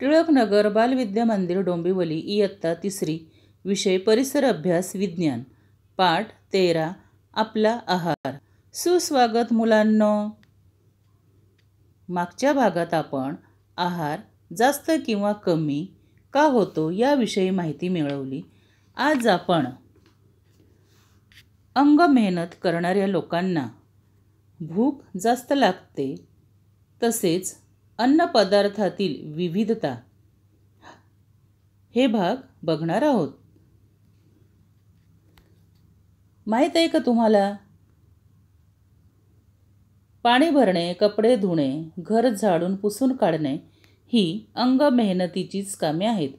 टिळकनगर बालविद्या मंदिर डोंबिवली इयत्ता तिसरी विषय परिसर अभ्यास विज्ञान पाठ तेरा आपला आहार सुस्वागत मुलांनो मागच्या भागात आपण आहार जास्त किंवा कमी का होतो याविषयी माहिती मिळवली आज आपण अंग मेहनत करणाऱ्या लोकांना भूक जास्त लागते तसेच अन्नपदार्थातील विविधता हे भाग बघणार आहोत माहीत आहे का तुम्हाला पाणी भरणे कपडे धुणे घर झाडून पुसून काढणे ही अंग मेहनतीचीच कामे आहेत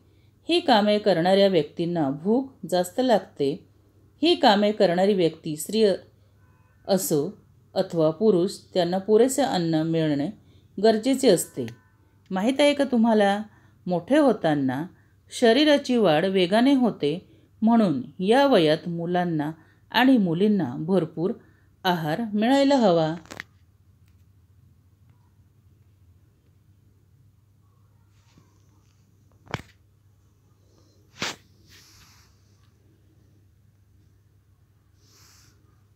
ही कामे करणाऱ्या व्यक्तींना भूक जास्त लागते ही कामे करणारी व्यक्ती स्त्री असो अथवा पुरुष त्यांना पुरेसे अन्न मिळणे गरजेचे असते माहीत आहे का तुम्हाला मोठे होताना शरीराची वाढ वेगाने होते म्हणून या वयात मुलांना आणि मुलींना भरपूर आहार मिळायला हवा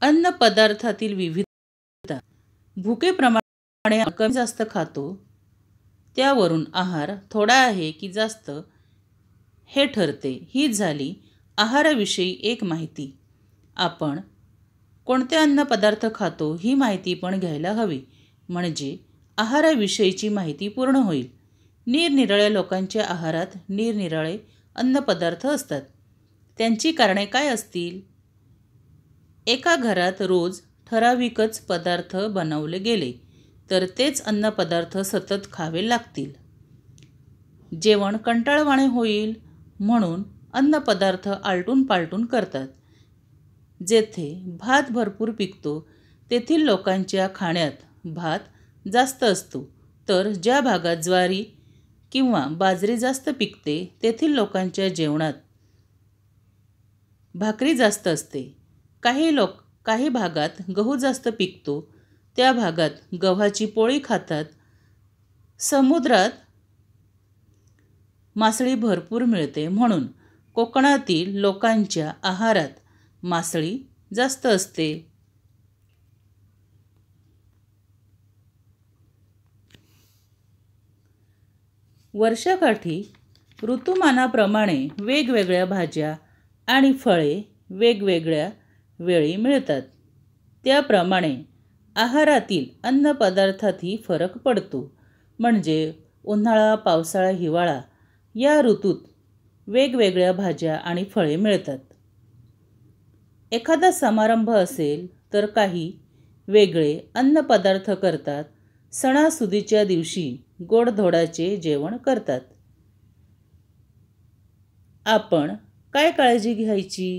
अन्न पदार्थातील विविधता प्रमाण आणि कमी जास्त खातो त्यावरून आहार थोडा आहे की जास्त हे ठरते ही झाली आहाराविषयी एक माहिती आपण कोणते अन्नपदार्थ खातो ही माहिती पण घ्यायला हवी म्हणजे आहाराविषयीची माहिती पूर्ण होईल निरनिराळ्या लोकांच्या आहारात निरनिराळे अन्नपदार्थ असतात त्यांची कारणे काय असतील एका घरात रोज ठराविकच पदार्थ बनवले गेले तर तेच अन्नपदार्थ सतत खावे लागतील जेवण कंटाळवाणे होईल म्हणून अन्नपदार्थ आलटून पालटून करतात जेथे भात भरपूर पिकतो तेथील लोकांच्या खाण्यात भात जास्त असतो तर ज्या भागात ज्वारी किंवा बाजरी जास्त पिकते तेथील लोकांच्या जेवणात भाकरी जास्त असते काही लोक काही भागात गहू जास्त पिकतो त्या भागात गव्हाची पोळी खातात समुद्रात मासळी भरपूर मिळते म्हणून कोकणातील लोकांच्या आहारात मासळी जास्त असते वर्षाकाठी ऋतुमानाप्रमाणे वेगवेगळ्या भाज्या आणि फळे वेगवेगळ्या वेळी मिळतात त्याप्रमाणे आहारातील अन्नपदार्थातही फरक पडतो म्हणजे उन्हाळा पावसाळा हिवाळा या ऋतूत वेगवेगळ्या भाज्या आणि फळे मिळतात एखादा समारंभ असेल तर काही वेगळे अन्नपदार्थ करतात सणासुदीच्या दिवशी गोडधोडाचे जेवण करतात आपण काय काळजी घ्यायची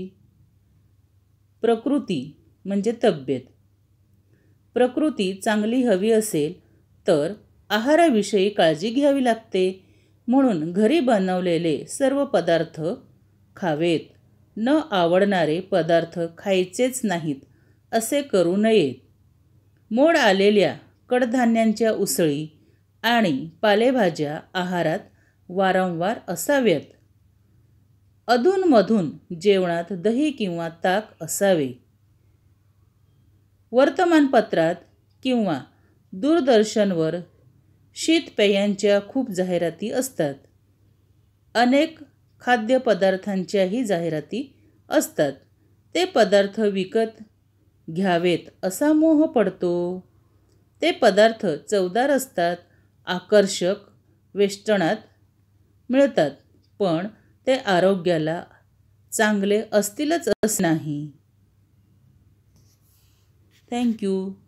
प्रकृती म्हणजे तब्येत प्रकृती चांगली हवी असेल तर आहाराविषयी काळजी घ्यावी लागते म्हणून घरी बनवलेले सर्व पदार्थ खावेत न आवडणारे पदार्थ खायचेच नाहीत असे करू नयेत मोड आलेल्या कडधान्यांच्या उसळी आणि पालेभाज्या आहारात वारंवार असाव्यात अधूनमधून जेवणात दही किंवा ताक असावे वर्तमानपत्रात किंवा दूरदर्शनवर शीतपेयांच्या खूप जाहिराती असतात अनेक खाद्यपदार्थांच्याही जाहिराती असतात ते पदार्थ विकत घ्यावेत असा मोह पडतो ते पदार्थ चवदार असतात आकर्षक वेष्टनात मिळतात पण ते आरोग्याला चांगले असतीलच असं नाही Thank you.